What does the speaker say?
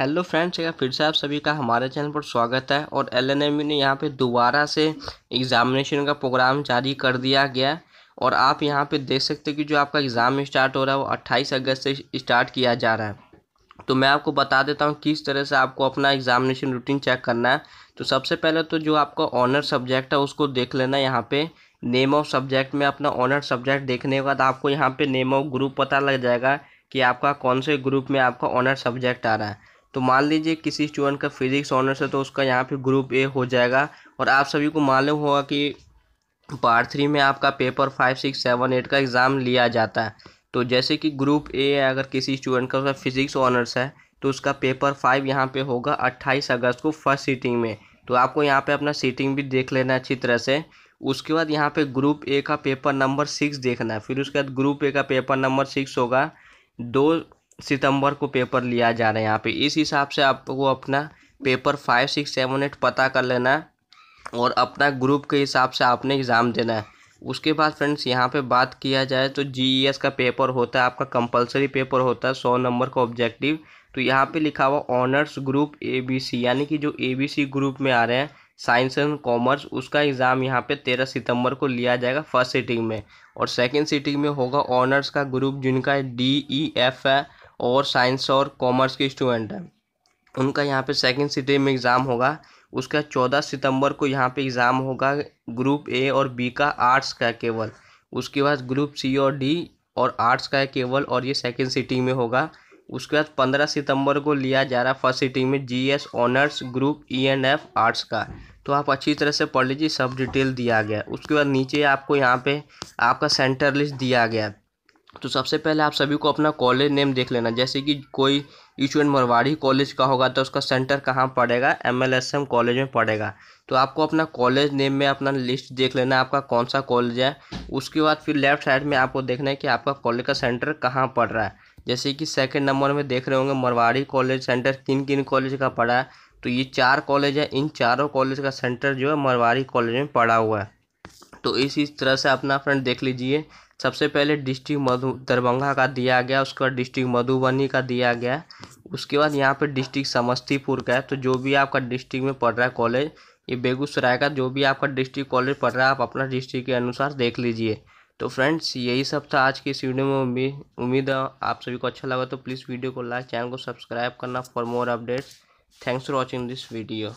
hello friends एक फिर से आप सभी का हमारे चैनल पर स्वागत है और एल एन एम ने यहाँ पे दोबारा से एग्ज़ामिनेशन का प्रोग्राम जारी कर दिया गया है और आप यहाँ पे देख सकते हैं कि जो आपका एग्ज़ाम स्टार्ट हो रहा है वो 28 अगस्त से स्टार्ट किया जा रहा है तो मैं आपको बता देता हूँ किस तरह से आपको अपना एग्ज़ामिनेशन रूटीन चेक करना है तो सबसे पहले तो जो आपका ऑनर सब्जेक्ट है उसको देख लेना यहाँ पर नेम ऑफ सब्जेक्ट में अपना ऑनर सब्जेक्ट देखने के बाद आपको यहाँ पर नेम ऑफ ग्रुप पता लग जाएगा कि आपका कौन से ग्रुप में आपका ऑनर सब्जेक्ट आ रहा है तो मान लीजिए किसी स्टूडेंट का फिजिक्स ऑनर्स है तो उसका यहाँ पे ग्रुप ए हो जाएगा और आप सभी को मालूम होगा कि पार्ट थ्री में आपका paper five six seven eight का एग्ज़ाम लिया जाता है तो जैसे कि ग्रुप ए अगर किसी स्टूडेंट का उसका फिजिक्स ऑनर्स है तो उसका पेपर फाइव यहाँ पे होगा अट्ठाईस अगस्त को फर्स्ट सीटिंग में तो आपको यहाँ पे अपना सीटिंग भी देख लेना है अच्छी तरह से उसके बाद यहाँ पे ग्रुप ए का पेपर नंबर सिक्स देखना है फिर उसके बाद ग्रुप ए का पेपर नंबर सिक्स होगा दो सितंबर को पेपर लिया जा रहा है यहाँ पे इस हिसाब से आपको अपना paper five six seven eight पता कर लेना है और अपना ग्रुप के हिसाब से आपने एग्ज़ाम देना है उसके बाद फ्रेंड्स यहाँ पे बात किया जाए तो जी e का पेपर होता है आपका कंपलसरी पेपर होता है सौ नंबर का ऑब्जेक्टिव तो यहाँ पे लिखा हुआ honours group A B C यानी कि जो ए बी सी ग्रुप में आ रहे हैं साइंस एंड कॉमर्स उसका एग्ज़ाम यहाँ पे तेरह सितंबर को लिया जाएगा फर्स्ट सीटिंग में और सेकंड सीटिंग में होगा ऑनर्स का ग्रुप जिनका डी ई एफ है और साइंस और कॉमर्स के स्टूडेंट हैं उनका यहाँ पे सेकंड सिटी में एग्ज़ाम होगा उसका चौदह सितंबर को यहाँ पे एग्ज़ाम होगा ग्रुप ए और बी का आर्ट्स का केवल उसके बाद ग्रुप सी और डी और आर्ट्स का है केवल और ये सेकंड सिटी e में होगा उसके बाद पंद्रह सितंबर को लिया जा रहा फर्स्ट सिटी e में S honours group E and F arts का तो आप अच्छी तरह से पढ़ लीजिए सब डिटेल दिया गया उसके बाद नीचे आपको यहाँ पे आपका सेंटर लिस्ट दिया गया तो सबसे पहले आप सभी को अपना कॉलेज नेम देख लेना जैसे कि कोई स्टूडेंट मरवाड़ी कॉलेज का होगा तो उसका सेंटर कहाँ पड़ेगा M L S M college में पड़ेगा तो आपको अपना कॉलेज नेम में अपना लिस्ट देख लेना आपका कौन सा कॉलेज है उसके बाद फिर लेफ्ट साइड में आपको देखना है कि आपका कॉलेज का सेंटर कहाँ पड़ रहा है जैसे कि सेकेंड नंबर में देख रहे होंगे मरवाड़ी कॉलेज सेंटर किन किन कॉलेज का पड़ा है तो ये चार कॉलेज है इन चारों कॉलेज का सेंटर जो है मरवाड़ी कॉलेज में पड़ा हुआ है तो इसी तरह से अपना फ्रेंड देख लीजिए सबसे पहले डिस्ट्रिक्ट मधु दरभंगा का दिया गया उसके बाद डिस्ट्रिक्ट मधुबनी का दिया गया उसके बाद यहाँ पर डिस्ट्रिक्ट समस्तीपुर का है तो जो भी आपका डिस्ट्रिक्ट में पढ़ रहा है कॉलेज ये बेगूसराय का जो भी आपका डिस्ट्रिक्ट कॉलेज पढ़ रहा है आप अपना डिस्ट्रिक्ट के अनुसार देख लीजिए तो फ्रेंड्स यही सब था आज की इस वीडियो में उम्मीद उम्मीद है आप सभी को अच्छा लगा तो प्लीज़ वीडियो को लाइक चैनल को सब्सक्राइब करना for more updates thanks for watching this video